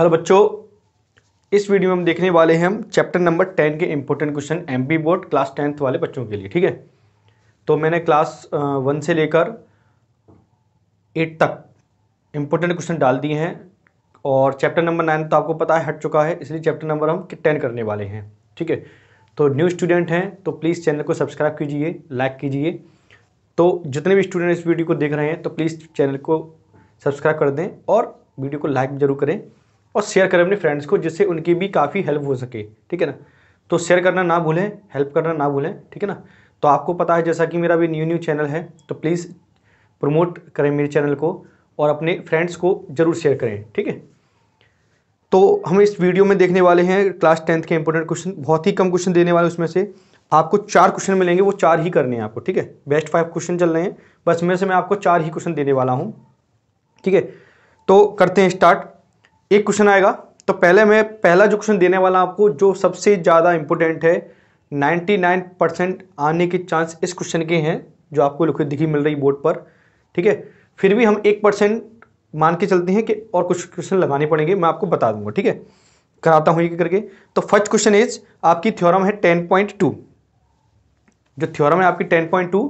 hello बच्चों इस video में हम देखने वाले हैं हम चैप्टर नंबर टेन के important question M B board class tenth वाले बच्चों के लिए ठीक है तो मैंने क्लास वन से लेकर एट तक इम्पोर्टेंट क्वेश्चन डाल दिए हैं और चैप्टर नंबर नाइन तो आपको पता है हट चुका है इसलिए चैप्टर नंबर हम टेन करने वाले हैं ठीक है तो न्यू स्टूडेंट हैं तो प्लीज़ चैनल को सब्सक्राइब कीजिए लाइक कीजिए तो जितने भी स्टूडेंट इस वीडियो को देख रहे हैं तो प्लीज़ चैनल को सब्सक्राइब कर दें और वीडियो को लाइक जरूर करें और शेयर करें अपने फ्रेंड्स को जिससे उनकी भी काफ़ी हेल्प हो सके ठीक है ना तो शेयर करना ना भूलें हेल्प करना ना भूलें ठीक है ना तो आपको पता है जैसा कि मेरा भी न्यू न्यू चैनल है तो प्लीज़ प्रमोट करें मेरे चैनल को और अपने फ्रेंड्स को ज़रूर शेयर करें ठीक है तो हम इस वीडियो में देखने वाले हैं क्लास टेंथ के इंपॉर्टेंट क्वेश्चन बहुत ही कम क्वेश्चन देने वाले उसमें से आपको चार क्वेश्चन मिलेंगे वो चार ही करने हैं आपको ठीक है बेस्ट फाइव क्वेश्चन चल रहे हैं बस मेरे से मैं आपको चार ही क्वेश्चन देने वाला हूँ ठीक है तो करते हैं स्टार्ट एक क्वेश्चन आएगा तो पहले मैं पहला जो क्वेश्चन देने वाला आपको जो सबसे ज़्यादा इंपॉर्टेंट है 99 परसेंट आने के चांस इस क्वेश्चन के हैं जो आपको लिखित दिखी मिल रही बोर्ड पर ठीक है फिर भी हम एक परसेंट मान के चलते हैं कि और कुछ क्वेश्चन लगाने पड़ेंगे मैं आपको बता दूंगा ठीक है कराता हूँ ये करके तो फर्स्ट क्वेश्चन इज आपकी थ्योरम है टेन पॉइंट टू जो थ्योरम है आपकी टेन पॉइंट टू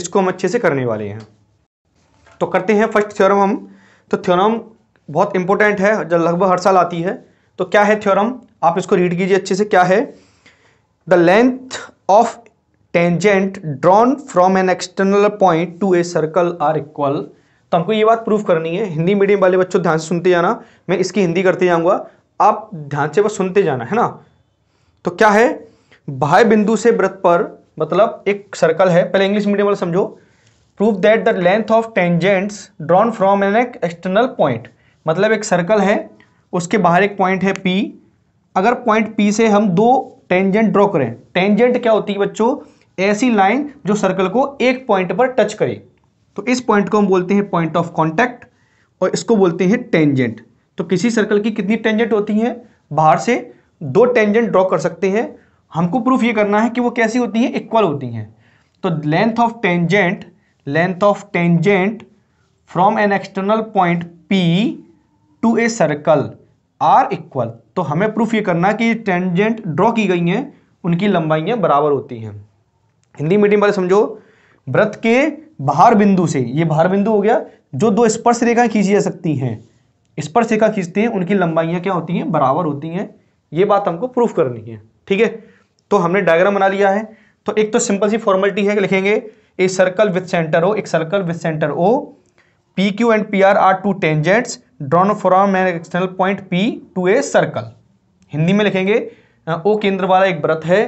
इसको हम अच्छे से करने वाले हैं तो करते हैं फर्स्ट थ्योरम हम तो थ्योरम बहुत इंपॉर्टेंट है जब लगभग हर साल आती है तो क्या है थ्योरम आप इसको रीड कीजिए अच्छे से क्या है the length of tangent drawn from an external point to a circle are equal तो हमको ये बात प्रूव करनी है हिंदी मीडियम वाले बच्चों ध्यान से सुनते जाना मैं इसकी हिंदी करते जाऊंगा आप ध्यान से बस सुनते जाना है ना तो क्या है बाह्य बिंदु से व्रत पर मतलब एक सर्कल है पहले इंग्लिश मीडियम वाला समझो prove that the length of tangents drawn from an external point मतलब एक सर्कल है उसके बाहर एक पॉइंट है पी अगर पॉइंट पी से हम दो टेंजेंट ड्रॉ करें टेंजेंट क्या होती है बच्चों ऐसी लाइन जो सर्कल को एक पॉइंट पर टच करे तो इस पॉइंट को हम बोलते हैं पॉइंट ऑफ कॉन्टैक्ट और इसको बोलते हैं टेंजेंट तो किसी सर्कल की कितनी टेंजेंट होती हैं बाहर से दो टेंजेंट ड्रॉ कर सकते हैं हमको प्रूफ ये करना है कि वो कैसी होती हैं इक्वल होती हैं तो length of tangent length of tangent from an external point P to a circle are equal तो हमें प्रूफ ये करना कि टेंजेंट ड्रॉ की गई हैं उनकी लंबाइयाँ बराबर होती हैं हिंदी मीडियम वाले समझो व्रत के बाहर बिंदु से ये बाहर बिंदु हो गया जो दो स्पर्श रेखाएं खींची जा सकती हैं स्पर्श रेखा खींचते हैं उनकी लंबाइयाँ क्या होती हैं बराबर होती हैं ये बात हमको प्रूफ करनी है ठीक है तो हमने डायग्राम बना लिया है तो एक तो सिंपल सी फॉर्मेलिटी है लिखेंगे a circle with centre O एक circle with centre O P Q and P R R two tangents drawn from an external point P to a circle Hindi में लिखेंगे ओ केंद्र वाला एक व्रत है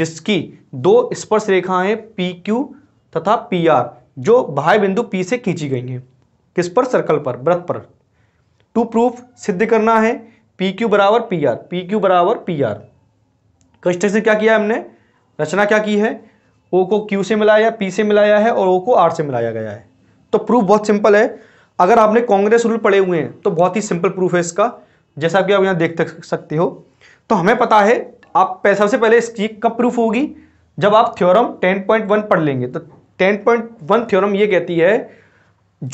जिसकी दो स्पर्श रेखाएं पी क्यू तथा पी आर जो बाह्य बिंदु पी से खींची गई हैं किस पर सर्कल पर व्रत पर टू प्रूफ सिद्ध करना है पी क्यू बराबर पी आर पी क्यू बराबर पी आर क्वेश्चन से क्या किया हमने रचना क्या की है ओ को क्यू से मिलाया पी से मिलाया है और ओ को आर से मिलाया गया है तो प्रूफ बहुत सिंपल है अगर आपने कांग्रेस रूल पढ़े हुए हैं तो बहुत ही सिंपल प्रूफ है इसका जैसा कि आप यहाँ देख सकते हो तो हमें पता है आप सबसे पहले इसकी कब प्रूफ होगी जब आप थ्योरम 10.1 पढ़ लेंगे तो 10.1 थ्योरम ये कहती है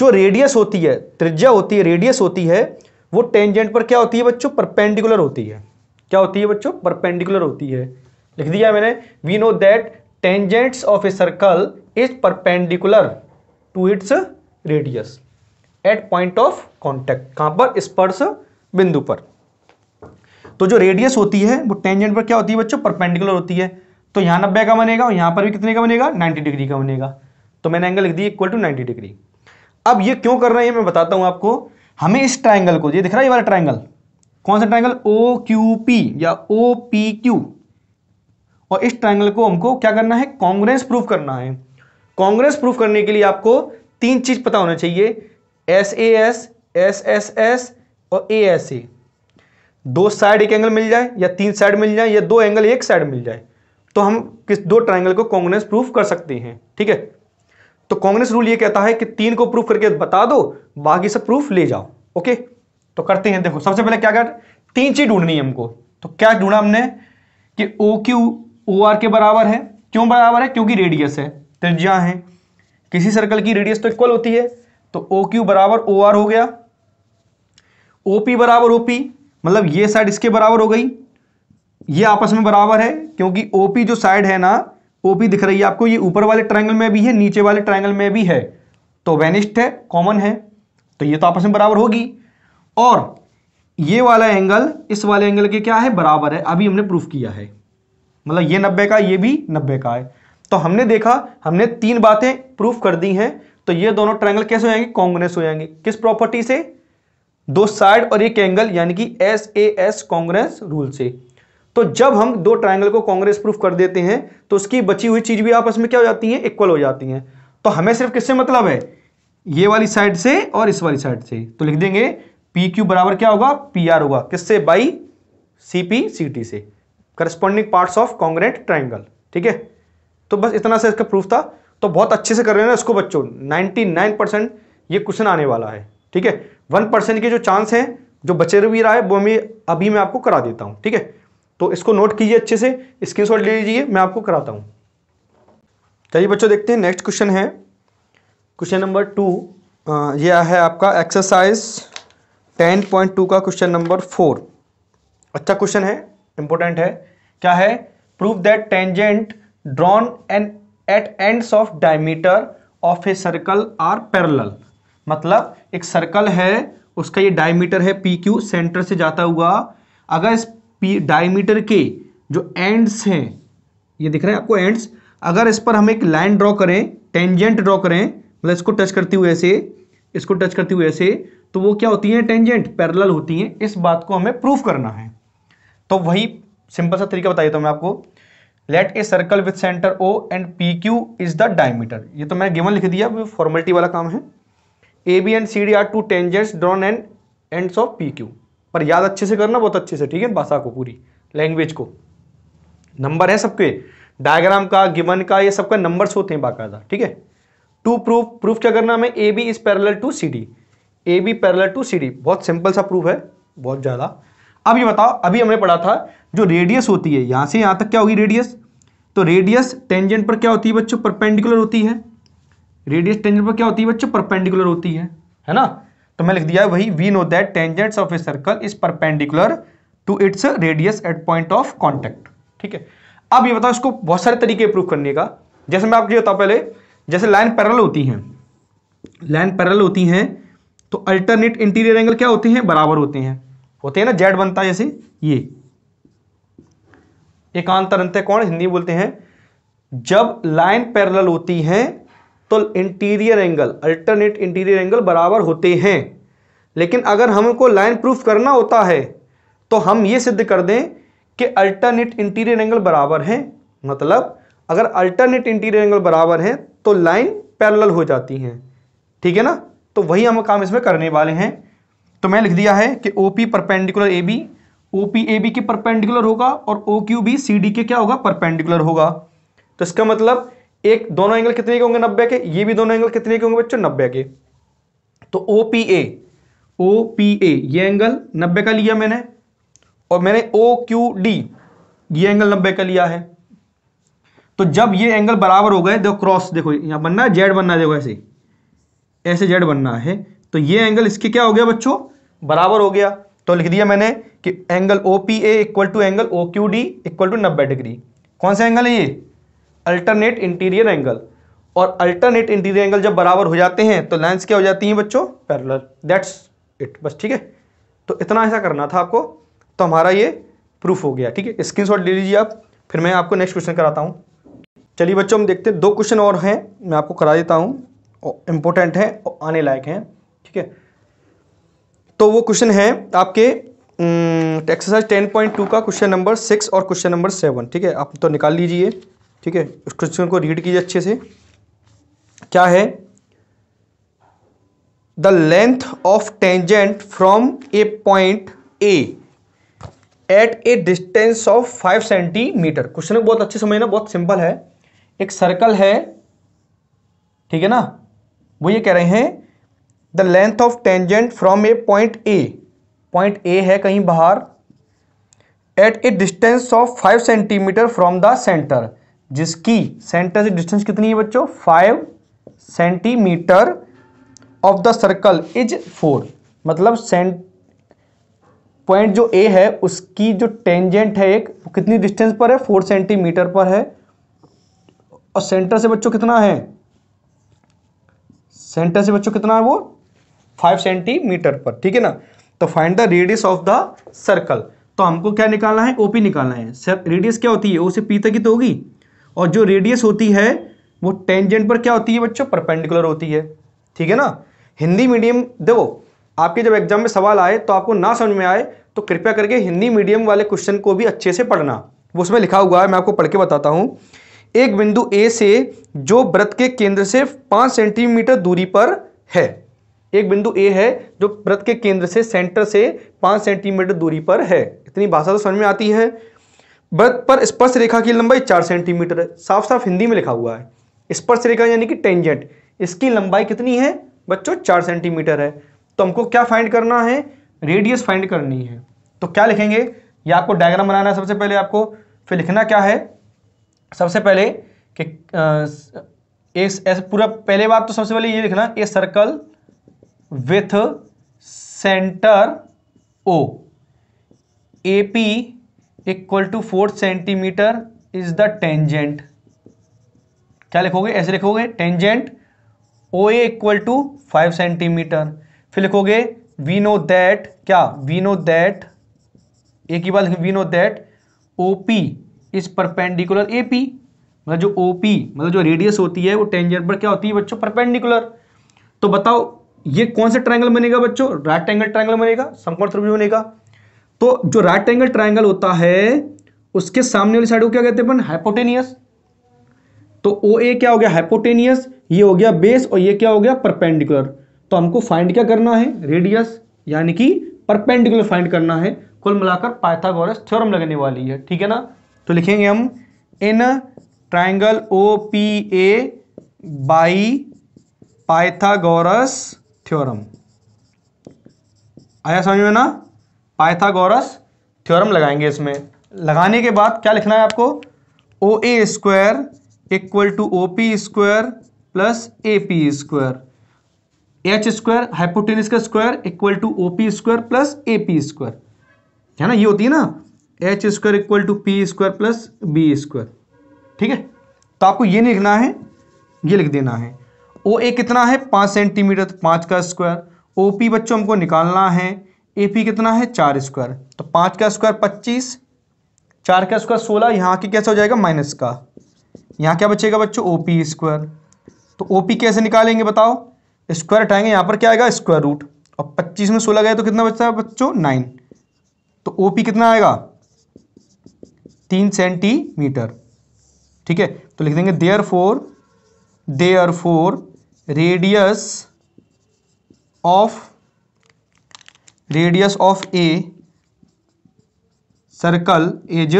जो रेडियस होती है त्रिज्या होती है रेडियस होती है वो टेंजेंट पर क्या होती है बच्चों परपेंडिकुलर होती है क्या होती है बच्चों परपेंडिकुलर होती है लिख दिया मैंने we know that tangents of a circle is perpendicular to its radius at point of contact कहां पर स्पर्श बिंदु पर तो जो रेडियस होती है वो टेंजेंट पर क्या होती है बच्चों परपेंडिकुलर होती है तो यहां नब्बे का बनेगा और यहां पर भी कितने का बनेगा नाइन्टी डिग्री का बनेगा तो मैंने एंगल लिख दी इक्वल टू नाइनटी डिग्री अब ये क्यों कर रहे हैं मैं बताता हूं आपको हमें इस ट्राइंगल को ये दिख रहा है ये वाला ट्राइंगल कौन सा ट्राइंगल ओ क्यू पी या ओ पी क्यू और इस ट्राइंगल को हमको क्या करना है कांग्रेस प्रूव करना है कांग्रेस प्रूफ करने के लिए आपको तीन चीज पता होना चाहिए S A S S S S और ए एस ए दो साइड एक एंगल मिल जाए या तीन साइड मिल जाए या दो एंगल एक साइड मिल जाए तो हम किस दो ट्राइंगल को कांग्रेस प्रूफ कर सकते हैं ठीक है तो कांग्रेस रूल ये कहता है कि तीन को प्रूफ करके बता दो बाकी सब प्रूफ ले जाओ ओके तो करते हैं देखो सबसे पहले क्या कर तीन चीज ढूंढनी है हमको तो क्या ढूंढा हमने कि ओ क्यू ओ आर के बराबर है क्यों बराबर है क्योंकि रेडियस है त्रिज्या है किसी सर्कल की रेडियस तो इक्वल होती है तो ओ क्यू बराबर ओ आर हो गया ओ पी बराबर ओ पी मतलब ये साइड इसके बराबर हो गई ये आपस में बराबर है क्योंकि ओ पी जो साइड है ना ओ पी दिख रही है आपको ये ऊपर वाले ट्राइंगल में भी है नीचे वाले ट्राइंगल में भी है तो वेनिस्ट है कॉमन है तो ये तो आपस में बराबर होगी और ये वाला एंगल इस वाले एंगल के क्या है बराबर है अभी हमने प्रूफ किया है मतलब ये नब्बे का ये भी नब्बे का है तो हमने देखा हमने तीन बातें प्रूफ कर दी हैं तो ये दोनों ट्रायंगल कैसे हो जाएंगे कांग्रेस हो जाएंगे किस प्रॉपर्टी से दो साइड और एक एंगल यानी कि S A S congruence rule से तो जब हम दो ट्रायंगल को कांग्रेस प्रूफ कर देते हैं तो उसकी बची हुई चीज भी आपस में क्या हो जाती है इक्वल हो जाती है तो हमें सिर्फ किससे मतलब है ये वाली साइड से और इस वाली साइड से तो लिख देंगे पी क्यू बराबर क्या होगा पी आर होगा किससे by C P C T से corresponding parts of congruent triangle ठीक है तो बस इतना सा इसका प्रूफ था तो बहुत अच्छे से कर रहे हैं इसको बच्चों नाइन परसेंट ये क्वेश्चन आने वाला है ठीक है वन परसेंट के जो चांस हैं जो बचे भी रहा है वो मैं अभी मैं आपको करा देता हूँ ठीक है तो इसको नोट कीजिए अच्छे से स्क्रीनशॉट ले लीजिए मैं आपको कराता हूँ चलिए बच्चों देखते हैं नेक्स्ट क्वेश्चन है क्वेश्चन नंबर टू यह है आपका एक्सरसाइज टेन पॉइंट टू का क्वेश्चन नंबर फोर अच्छा क्वेश्चन है इंपॉर्टेंट है क्या है proof that tangent drawn and at ends of diameter of a circle are parallel मतलब एक सर्कल है उसका ये डायमीटर है पी क्यू सेंटर से जाता हुआ अगर इस पी डायमीटर के जो एंड्स हैं ये दिख रहे हैं आपको एंड्स अगर इस पर हम एक लाइन ड्रॉ करें टेंजेंट ड्रॉ करें मतलब इसको टच करते हुए ऐसे इसको टच करते हुए ऐसे तो वो क्या होती है टेंजेंट पैरल होती हैं इस बात को हमें प्रूफ करना है तो वही सिंपल सा तरीका बताइए तो मैं आपको let a circle with centre O and P Q is the diameter ये तो मैंने गिवन लिख दिया फॉर्मेलिटी वाला काम है A B and C D are two tangents drawn and ends of P Q पर याद अच्छे से करना बहुत अच्छे से ठीक है भाषा को पूरी लैंग्वेज को नंबर है सबके डायग्राम का गिवन का ये सबका नंबर्स होते हैं बाकायदा ठीक है टू प्रूफ प्रूफ क्या करना हमें A B is parallel to C D A B parallel to C D बहुत सिंपल सा प्रूफ है बहुत ज़्यादा अब ये बताओ अभी हमने पढ़ा था जो रेडियस होती है यहां से यहां तक क्या होगी रेडियस तो रेडियस टेंजेंट पर क्या होती है बच्चों परपेंडिकुलर होती है रेडियस टेंजेंट पर क्या होती है बच्चों परपेंडिकुलर होती है है ना तो मैं लिख दिया वही we know that tangents of a circle is perpendicular to its radius at point of contact ठीक है अब ये बताओ इसको बहुत सारे तरीके प्रूव करने का जैसे मैं आपको बताऊँ पहले जैसे लाइन पैरल होती हैं लाइन पैरल होती हैं तो अल्टरनेट इंटीरियर एंगल क्या होते हैं बराबर होते हैं होते हैं ना जेड बनता है जैसे ये एकांतर अंत्य कौन हिंदी बोलते हैं जब लाइन पैरेलल होती है तो interior angle alternate interior angle बराबर होते हैं लेकिन अगर हमको लाइन प्रूफ करना होता है तो हम ये सिद्ध कर दें कि अल्टरनेट इंटीरियर एंगल बराबर हैं मतलब अगर अल्टरनेट इंटीरियर एंगल बराबर हैं तो लाइन पैरेलल हो जाती हैं ठीक है ना तो वही हम काम इसमें करने वाले हैं तो मैं लिख दिया है कि O P perpendicular A B O P A B के परपेंडिकुलर होगा और O Q B C D के क्या होगा परपेंडिकुलर होगा तो इसका मतलब एक दोनों एंगल कितने के होंगे नब्बे के ये भी दोनों एंगल कितने के होंगे बच्चों नब्बे के तो ओ पी ए ओ पी ए ये एंगल नब्बे का लिया मैंने और मैंने ओ क्यू डी ये एंगल नब्बे का लिया है तो जब ये एंगल बराबर हो गए देखो क्रॉस देखो यहाँ बनना है जेड बनना है देखो ऐसे ऐसे जेड बनना है तो ये एंगल इसके क्या हो गया बच्चों बराबर हो गया तो लिख दिया मैंने कि angle O P A equal to angle O Q D equal to नब्बे डिग्री कौन सा एंगल है ये अल्टरनेट इंटीरियर एंगल और अल्टरनेट इंटीरियर एंगल जब बराबर हो जाते हैं तो लाइन्स क्या हो जाती हैं बच्चों पैरलर दैट्स इट बस ठीक है तो इतना ऐसा करना था आपको तो हमारा ये प्रूफ हो गया ठीक है शॉट ले लीजिए आप फिर मैं आपको नेक्स्ट क्वेश्चन कराता हूँ चलिए बच्चों हम देखते हैं दो क्वेश्चन और हैं मैं आपको करा देता हूँ इंपॉर्टेंट हैं और आने लायक हैं ठीक है तो वो क्वेश्चन है आपके एक्सरसाइज टेन पॉइंट टू का क्वेश्चन नंबर सिक्स और क्वेश्चन नंबर सेवन ठीक है आप तो निकाल लीजिए ठीक है उस क्वेश्चन को रीड कीजिए अच्छे से क्या है the length of tangent from a point A at a distance of five centimetre question बहुत अच्छे समझना बहुत सिंपल है एक सर्कल है ठीक है ना वो ये कह रहे हैं the length of tangent from a point A point A है कहीं बाहर at a distance of five centimetre from the centre जिसकी सेंटर से डिस्टेंस कितनी है बच्चों five centimetre of the circle is four मतलब सेंट पॉइंट जो ए है उसकी जो टेंजेंट है एक कितनी डिस्टेंस पर है फोर सेंटीमीटर पर है और सेंटर से बच्चों कितना है सेंटर से बच्चों कितना है वो फाइव सेंटीमीटर पर ठीक है ना तो find the radius of the circle तो हमको क्या निकालना है ओपी निकालना है रेडियस क्या होती है ओ से पी तक ही तो होगी और जो रेडियस होती है वो टेंजेंट पर क्या होती है बच्चों परपेंडिकुलर होती है ठीक है ना हिंदी मीडियम देखो आपके जब एग्जाम में सवाल आए तो आपको ना समझ में आए तो कृपया करके हिंदी मीडियम वाले क्वेश्चन को भी अच्छे से पढ़ना वो उसमें लिखा हुआ है मैं आपको पढ़ के बताता हूँ एक बिंदु ए से जो व्रत के केंद्र से पाँच सेंटीमीटर दूरी पर है एक बिंदु ए है जो वृत्त के केंद्र से सेंटर से पांच सेंटीमीटर दूरी पर है इतनी भाषा तो समझ में आती है वृत्त पर स्पर्श रेखा की लंबाई चार सेंटीमीटर है साफ साफ हिंदी में लिखा हुआ है स्पर्श रेखा यानी कि टेंजेंट इसकी लंबाई कितनी है बच्चों चार सेंटीमीटर है तो हमको क्या फाइंड करना है रेडियस फाइंड करनी है तो क्या लिखेंगे या आपको डायग्राम बनाना है सबसे पहले आपको फिर लिखना क्या है सबसे पहले कि पूरा पहले बात तो सबसे पहले ये लिखना a circle with centre O A P equal to four centimetre is the tangent क्या लिखोगे ऐसे लिखोगे tangent O A equal to five centimetre फिर लिखोगे वी नो दैट क्या वी नो दैट एक ही बात we know that O P is perpendicular A P मतलब जो ओ पी मतलब जो रेडियस होती है वो टेंजेंट पर क्या होती है बच्चों परपेंडिकुलर तो बताओ ये कौन सा ट्राइंगल बनेगा बच्चों राइट एंगल ट्राइंगल बनेगा समकोण त्रिभुज बनेगा तो जो राइट एंगल ट्राइंगल होता है उसके सामने वाली साइड को क्या कहते हैं अपन हाइपोटेनियस तो ओ ए क्या हो गया हाइपोटेनियस ये हो गया बेस और ये क्या हो गया परपेंडिकुलर तो हमको फाइंड क्या करना है रेडियस यानी कि परपेंडिकुलर फाइंड करना है कुल मिलाकर पाइथागोरस थ्योरम लगने वाली है ठीक है ना तो लिखेंगे हम in triangle O P A by Pythagoras theorem आया समझ में ना पाइथागोरस थ्योरम लगाएंगे इसमें लगाने के बाद क्या लिखना है आपको O A square equal to O P square plus A P square H square hypotenuse का square equal to O P square plus A P square है ना ये होती है ना H square equal to P square plus B square ठीक है तो आपको ये लिखना है ये लिख देना है ओ ए कितना है पाँच सेंटीमीटर तो पाँच का स्क्वायर ओ पी बच्चों हमको निकालना है ए पी कितना है चार स्क्वायर तो पाँच का स्क्वायर पच्चीस चार का स्क्वायर सोलह यहाँ की कैसे हो जाएगा माइनस का यहाँ क्या बचेगा बच्चों ओ पी स्क्वायर तो ओ पी कैसे निकालेंगे बताओ स्क्वायर हटाएंगे यहाँ पर क्या आएगा स्क्वायर रूट और पच्चीस में सोलह गए तो कितना बचता है बच्चों नाइन तो ओ पी कितना आएगा तीन सेंटीमीटर ठीक है तो लिख देंगे therefore therefore radius of radius of a circle is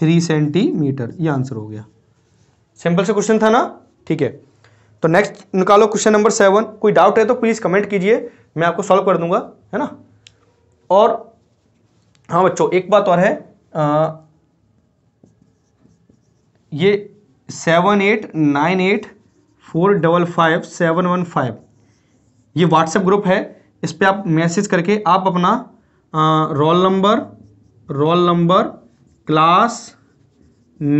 three centimetre ये आंसर हो गया सिंपल से क्वेश्चन था ना ठीक है तो नेक्स्ट निकालो क्वेश्चन नंबर सेवन कोई डाउट है तो प्लीज़ कमेंट कीजिए मैं आपको सॉल्व कर दूंगा है ना और हाँ बच्चों एक बात और है आ, ये seven eight nine eight four double five seven one five ये व्हाट्सएप ग्रुप है इस पर आप मैसेज करके आप अपना roll number roll number class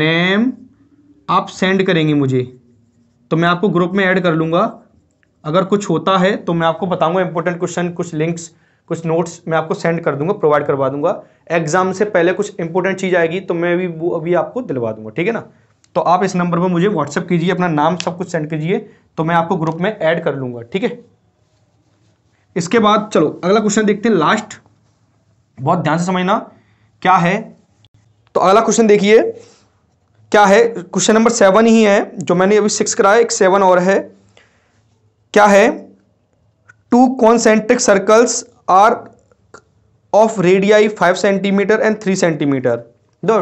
name आप सेंड करेंगे मुझे तो मैं आपको ग्रुप में ऐड कर लूँगा अगर कुछ होता है तो मैं आपको बताऊँगा इंपॉर्टेंट क्वेश्चन कुछ लिंक्स कुछ नोट्स मैं आपको सेंड कर दूंगा प्रोवाइड करवा दूंगा एग्जाम से पहले कुछ इंपॉर्टेंट चीज़ आएगी तो मैं भी वो अभी आपको दिलवा दूंगा ठीक है ना तो आप इस नंबर पर मुझे व्हाट्सअप कीजिए अपना नाम सब कुछ सेंड कीजिए तो मैं आपको ग्रुप में ऐड कर लूंगा ठीक है इसके बाद चलो अगला क्वेश्चन देखते हैं लास्ट बहुत ध्यान से समझना क्या है तो अगला क्वेश्चन देखिए क्या है क्वेश्चन नंबर सेवन ही है जो मैंने अभी सिक्स कराया एक सेवन और है क्या है two concentric circles are of radii five centimetre and three centimetre दो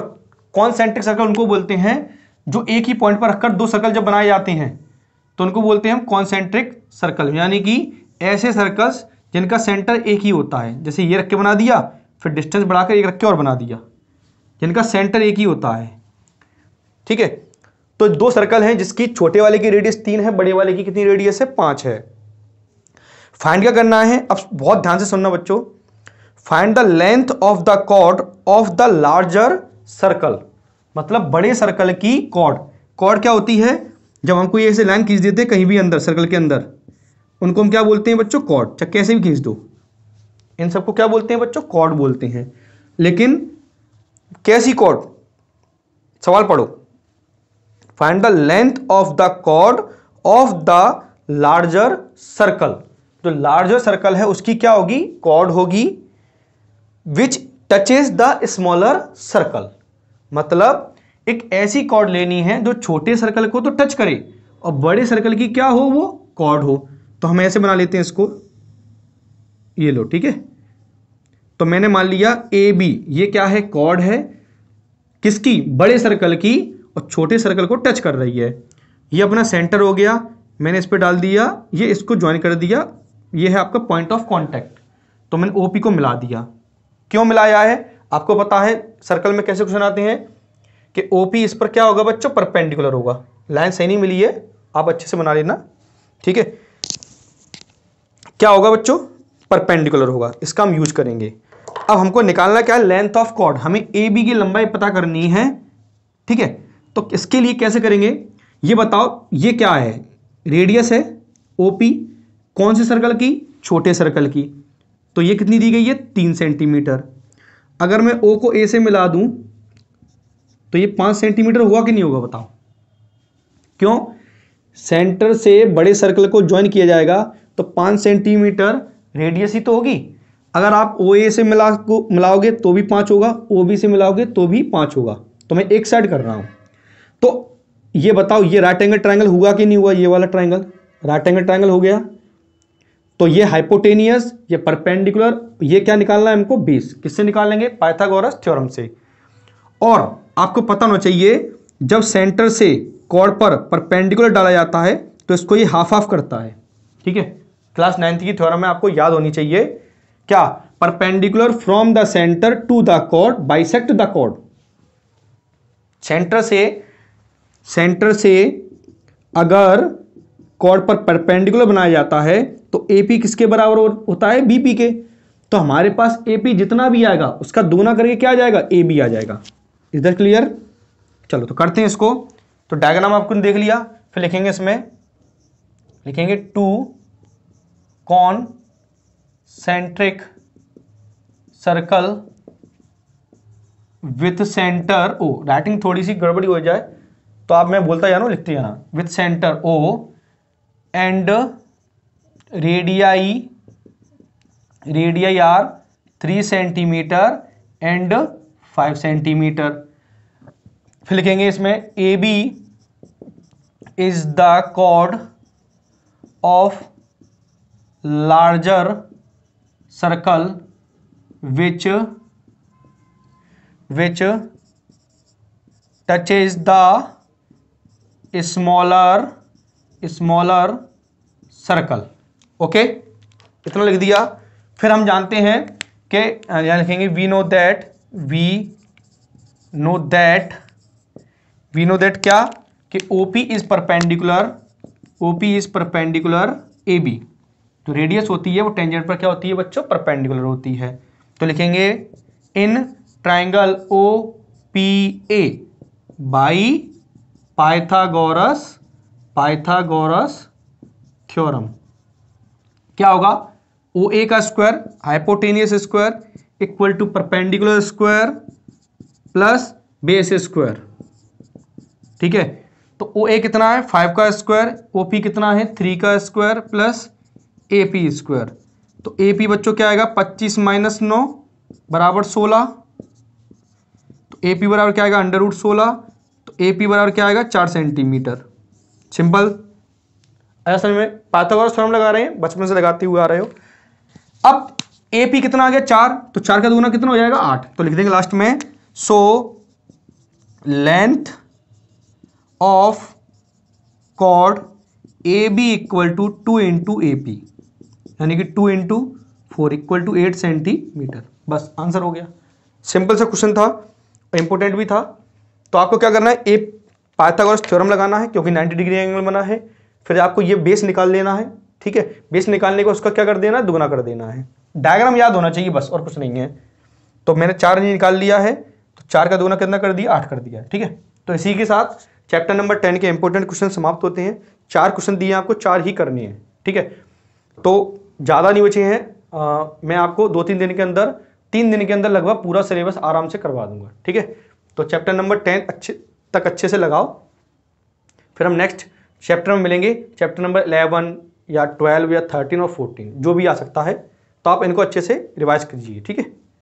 कॉन्सेंट्रिक सर्कल उनको बोलते हैं जो एक ही पॉइंट पर रखकर दो सर्कल जब बनाए जाते हैं तो उनको बोलते हैं हम कॉन्सेंट्रिक सर्कल यानी कि ऐसे सर्कल्स जिनका सेंटर एक ही होता है जैसे ये रख के बना दिया फिर डिस्टेंस बढ़ाकर एक रख के और बना दिया जिनका सेंटर एक ही होता है ठीक है तो दो सर्कल हैं जिसकी छोटे वाले की रेडियस तीन है बड़े वाले की कितनी रेडियस है पाँच है फाइंड क्या करना है अब बहुत ध्यान से सुनना बच्चों find the length of the chord of the larger circle मतलब बड़े सर्कल की कॉड कॉड क्या होती है जब हम कोई ऐसे लाइन खींच देते हैं कहीं भी अंदर सर्कल के अंदर उनको हम क्या बोलते हैं बच्चों कॉड चाहे कैसे भी खींच दो इन सबको क्या बोलते हैं बच्चों कॉड बोलते हैं लेकिन कैसी कॉड सवाल पढ़ो find the length of the कॉड ऑफ द लार्जर सर्कल जो लार्जर सर्कल है उसकी क्या होगी कॉड होगी which touches the smaller circle मतलब एक ऐसी कॉर्ड लेनी है जो छोटे सर्कल को तो टच करे और बड़े सर्कल की क्या हो वो कॉर्ड हो तो हम ऐसे बना लेते हैं इसको ये लो ठीक है तो मैंने मान लिया ए बी ये क्या है कॉर्ड है किसकी बड़े सर्कल की और छोटे सर्कल को टच कर रही है ये अपना सेंटर हो गया मैंने इस पर डाल दिया ये इसको ज्वाइन कर दिया ये है आपका पॉइंट ऑफ कॉन्टेक्ट तो मैंने ओ पी को मिला दिया क्यों मिलाया है आपको पता है सर्कल में कैसे क्वेश्चन आते हैं कि ओ इस पर क्या होगा बच्चों परपेंडिकुलर होगा लाइन सही नहीं मिली है आप अच्छे से बना लेना ठीक है क्या होगा बच्चों परपेंडिकुलर होगा इसका हम यूज करेंगे अब हमको निकालना क्या है लेंथ ऑफ कॉर्ड हमें ए बी की लंबाई पता करनी है ठीक है तो इसके लिए कैसे करेंगे ये बताओ ये क्या है रेडियस है ओ पी कौन से सर्कल की छोटे सर्कल की तो ये कितनी दी गई है तीन सेंटीमीटर अगर मैं ओ को ए से मिला दूं तो ये पांच सेंटीमीटर हुआ कि नहीं होगा बताओ क्यों सेंटर से बड़े सर्कल को ज्वाइन किया जाएगा तो पांच सेंटीमीटर रेडियस ही तो होगी अगर आप ओ ए से मिला को मिलाओगे तो भी पांच होगा ओ बी से मिलाओगे तो भी पांच होगा तो मैं एक साइड कर रहा हूं तो ये बताओ ये राइट एंगल ट्राइंगल हुआ कि नहीं हुआ ये वाला ट्राइंगल राइट एंगल ट्राइंगल हो गया तो ये हाइपोटेनियस ये परपेंडिकुलर ये क्या निकालना है हमको 20 किससे निकालेंगे पाइथागोरस थ्योरम से और आपको पता होना चाहिए जब सेंटर से कॉर्ड पर परपेंडिकुलर डाला जाता है तो इसको ये हाफ हाफ करता है ठीक है क्लास नाइन्थ की थ्योरम में आपको याद होनी चाहिए क्या perpendicular from the centre to the chord bisect the chord centre से सेंटर से अगर कॉर्ड पर परपेंडिकुलर बनाया जाता है तो ए पी किसके बराबर होता है बी पी के तो हमारे पास ए पी जितना भी आएगा उसका दोना करके क्या आ जाएगा ए बी आ जाएगा इधर क्लियर चलो तो करते हैं इसको तो डायग्राम आपको देख लिया फिर लिखेंगे इसमें लिखेंगे two concentric circle with centre O writing थोड़ी सी गड़बड़ी हो जाए तो आप मैं बोलता जाना लिखते जाना with centre O and radii radii are three centimetre and five centimetre फिर लिखेंगे इसमें ए बी इज द कॉड of larger circle which which touches the smaller smaller circle okay इतना लिख दिया फिर हम जानते हैं कि यहाँ लिखेंगे we know that we know that we know that क्या कि O P is perpendicular O P is perpendicular A B जो रेडियस होती है वो टेंजेंट पर क्या होती है बच्चों परपेंडिकुलर होती है तो लिखेंगे in triangle O P A by Pythagoras Pythagoras theorem क्या होगा ओ ए का square hypotenuse square equal to perpendicular square plus base square ठीक है तो ओ ए कितना है फाइव का स्क्वायर ओ पी कितना है थ्री का square plus A P square तो ए पी बच्चों क्या आएगा पच्चीस माइनस नौ बराबर सोलह तो ए पी बराबर क्या आएगा अंडर रूट सोलह तो ए पी बराबर क्या आएगा चार सेंटीमीटर सिंपल ऐसा में पाथागोरस थ्योरम लगा रहे हैं बचपन से लगाते हुए आ रहे हो अब एपी कितना आ गया चार तो चार का दूना कितना हो जाएगा आठ तो लिख देंगे लास्ट में so length of chord A B equal to two into A P यानी कि two into four equal to eight centimetre बस आंसर हो गया सिंपल सा क्वेश्चन था इंपॉर्टेंट भी था तो आपको क्या करना है ए पाइथागोरस थ्योरम लगाना है क्योंकि 90 डिग्री एंगल बना है फिर आपको ये बेस निकाल लेना है ठीक है बेस निकालने का उसका क्या कर देना है दुगना कर देना है डायग्राम याद होना चाहिए बस और कुछ नहीं है तो मैंने चार निकाल लिया है तो चार का दुगना कितना कर दिया आठ कर दिया ठीक है तो इसी के साथ चैप्टर नंबर टेन के इंपॉर्टेंट क्वेश्चन समाप्त होते हैं चार क्वेश्चन दिए आपको चार ही करने हैं ठीक है तो ज़्यादा नहीं बचे हैं मैं आपको दो तीन दिन के अंदर तीन दिन के अंदर लगभग पूरा सिलेबस आराम से करवा दूंगा ठीक है तो चैप्टर नंबर टेन अच्छे तक अच्छे से लगाओ फिर हम नेक्स्ट चैप्टर में मिलेंगे चैप्टर नंबर एलेवन या ट्वेल्व या थर्टीन और फोर्टीन जो भी आ सकता है तो आप इनको अच्छे से रिवाइज कीजिए ठीक है